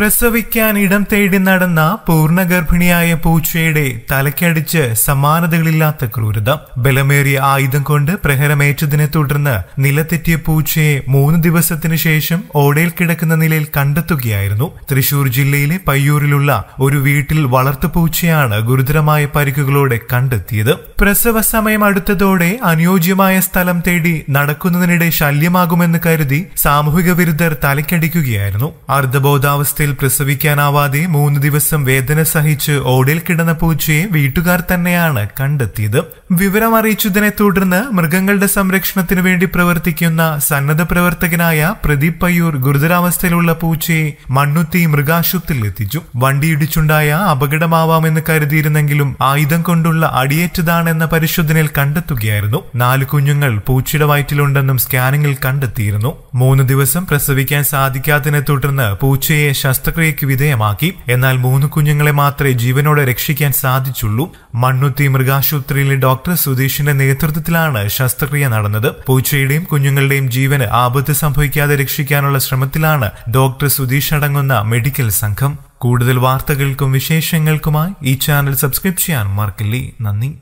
പ്രസവിക്കാൻ ഇടം തേടി നടന്ന പൂർണ്ണഗർഭിണിയായ പൂച്ചയുടെ തലക്കടിച്ച് സമാനതകളില്ലാത്ത ക്രൂരത ബലമേറിയ ആയുധം കൊണ്ട് പ്രഹരമേറ്റതിനെ തുടർന്ന് നിലത്തെറ്റിയ പൂച്ചയെ മൂന്ന് ദിവസത്തിനു ശേഷം ഓടയിൽ കിടക്കുന്ന നിലയിൽ കണ്ടെത്തുകയായിരുന്നു തൃശൂർ ജില്ലയിലെ പയ്യൂരിലുള്ള ഒരു വീട്ടിൽ വളർത്തു പൂച്ചയാണ് ഗുരുതരമായ പരിക്കുകളോടെ കണ്ടെത്തിയത് പ്രസവ സമയം അടുത്തതോടെ അനുയോജ്യമായ സ്ഥലം തേടി നടക്കുന്നതിനിടെ ശല്യമാകുമെന്ന് കരുതി സാമൂഹിക വിരുദ്ധർ തലക്കടിക്കുകയായിരുന്നു അർദ്ധബോധാവസ്ഥയിൽ പ്രസവിക്കാനാവാതെ മൂന്ന് ദിവസം വേദന സഹിച്ച് ഓടിൽ കിടന്ന പൂച്ചയെ വീട്ടുകാർ തന്നെയാണ് കണ്ടെത്തിയത് വിവരം അറിയിച്ചതിനെ തുടർന്ന് മൃഗങ്ങളുടെ സംരക്ഷണത്തിനു വേണ്ടി പ്രവർത്തിക്കുന്ന സന്നദ്ധ പ്രവർത്തകനായ പ്രദീപ് പയ്യൂർ ഗുരുതരാവസ്ഥയിലുള്ള പൂച്ചയെ മണ്ണുത്തി മൃഗാശുപത്രിയിൽ എത്തിച്ചു വണ്ടിയിടിച്ചുണ്ടായ അപകടമാവാമെന്ന് കരുതിയിരുന്നെങ്കിലും ആയുധം കൊണ്ടുള്ള അടിയേറ്റതാണെന്ന പരിശോധനയിൽ കണ്ടെത്തുകയായിരുന്നു നാല് കുഞ്ഞുങ്ങൾ പൂച്ചയുടെ വയറ്റിലുണ്ടെന്നും സ്കാനിംഗിൽ കണ്ടെത്തിയിരുന്നു മൂന്ന് ദിവസം പ്രസവിക്കാൻ സാധിക്കാത്തതിനെ തുടർന്ന് പൂച്ചയെ ശസ്ത്രക്രിയയ്ക്ക് വിധേയമാക്കി എന്നാൽ മൂന്ന് കുഞ്ഞുങ്ങളെ മാത്രമേ ജീവനോടെ രക്ഷിക്കാൻ സാധിച്ചുള്ളൂ മണ്ണുത്തി മൃഗാശുപത്രിയിലെ ഡോക്ടർ സുധീഷിന്റെ നേതൃത്വത്തിലാണ് ശസ്ത്രക്രിയ നടന്നത് പൂച്ചയുടെയും കുഞ്ഞുങ്ങളുടെയും ജീവന് ആപത്ത് സംഭവിക്കാതെ രക്ഷിക്കാനുള്ള ശ്രമത്തിലാണ് ഡോക്ടർ സുധീഷ് അടങ്ങുന്ന മെഡിക്കൽ സംഘം കൂടുതൽ വാർത്തകൾക്കും വിശേഷങ്ങൾക്കുമായി ഈ ചാനൽ സബ്സ്ക്രൈബ് ചെയ്യാൻ മറക്കില്ലേ നന്ദി